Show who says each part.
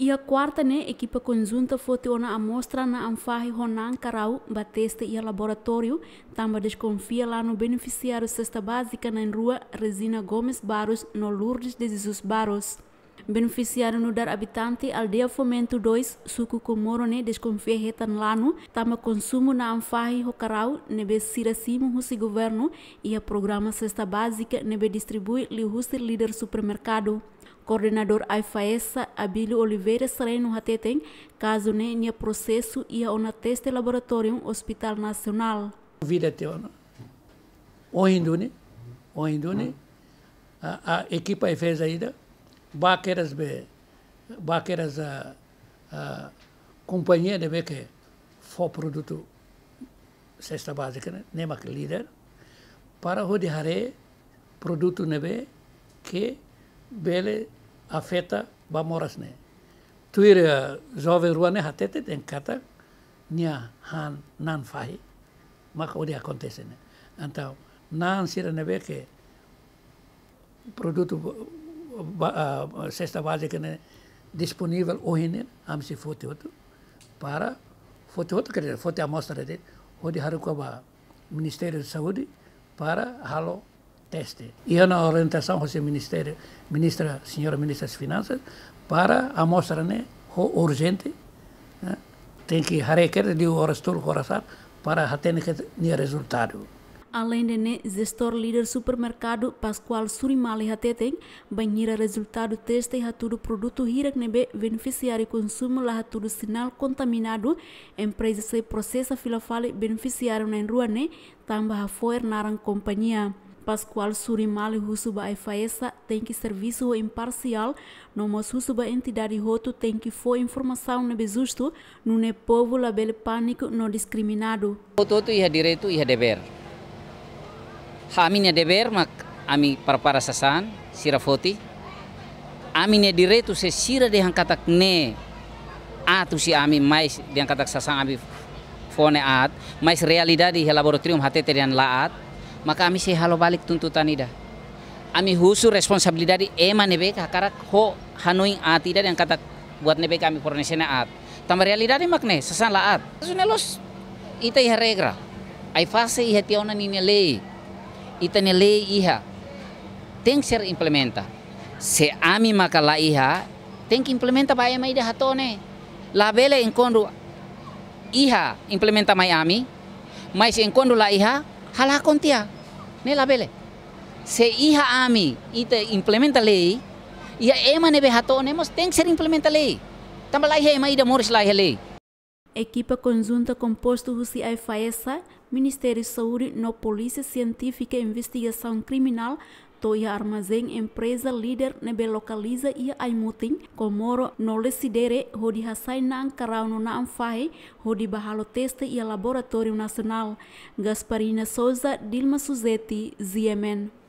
Speaker 1: E a quarta, né, a equipa conjunta foi uma amostra na Anfarre Ronan Carau, Batista e Laboratório. Também desconfia lá no beneficiário cesta básica na rua Resina Gomes Barros, no Lourdes de Jesus Barros. Beneficiário no dar habitante aldeia Fomento 2, suco comorone né, desconfia retan lano, também consumo na Anfarre Rocarau, nebe siracimo husi governo e a programa cesta básica nebe distribui li husi líder supermercado. Coordenador AIFAESA Abílio Oliveira Sereno Hateteng, caso ne nia é processo ia ona teste laboratório um Hospital Nacional.
Speaker 2: Vira te ona. O hindune, o hindune, a, a equipa fez ainda, baqueras be, baqueras a, a companhia de be que foi produto cesta básica, né? nem aquele líder, para rodear produto nebe que bele afeta bamorasne. Tuir jovem ruane hatete tenkata nia han nan fahi. Maka odi acontece, né? Então, nan sira neve que produto cesta básica né, disponível hoje né, am se fote outro para fote outro quer dizer, fote amostra de onde haruko ba Ministério da Saúde para halo teste. E é na orientação do Ministério, ministra, senhora Ministra das Finanças, para a mostra, né, urgente, né, tem que requer de horas todo coração para ter que resultado.
Speaker 1: Além de ne, né, gestor líder supermercado Pascoal Surimali hateteng, banhira resultado teste todo produto que nebe beneficiário consumo la hatudo sinal contaminado, empresa se processa fila fale beneficiário na rua ne, né, tambah foer naran companhia. pas qual Surimali Husuba Efaesa tem que serviço imparcial, no mas Husuba entidade roto tem que foi informação nebe justo, no ne povo label pânico no discriminado.
Speaker 3: tu iha direito iha dever. Aminha dever mak ami para para sasan sirafoti. Aminha direito se sira de katak ne atu si ami mais de hankatak sasan ami fone at mais realidade laboratorium hatete dan laat maka kami sih halo balik tuntutan ida ami husu dari ema nebek karena ho hanoing at ida yang kata buat nebek kami pornesena at tambah dari makne sesan sesala at los ita iha regra ai fase iha tiona ini lei ita ne lei iha Teng ser implementa se ami maka la iha teng implementa ba ema ida hatone la bele iha implementa mai ami mas encontro la iha Hala contia, né la bele. Se hija ami e te implementa lei, e a ema nebe hato nemos tem que ser implementa lei. Tamba lai ema ida mores lai lei.
Speaker 1: Equipa conjunta composto Rusi AFAESA, Ministério de Saúde, no Polícia Científica e Investigação Criminal, toya armazeng empresa líder nebe localiza ia ai muting komoro no lesidere hodi hasai na ankarau no na amfahe hodi bahalo testa ia laboratorium nasional Gasparina Souza Dilma Suzeti ZMn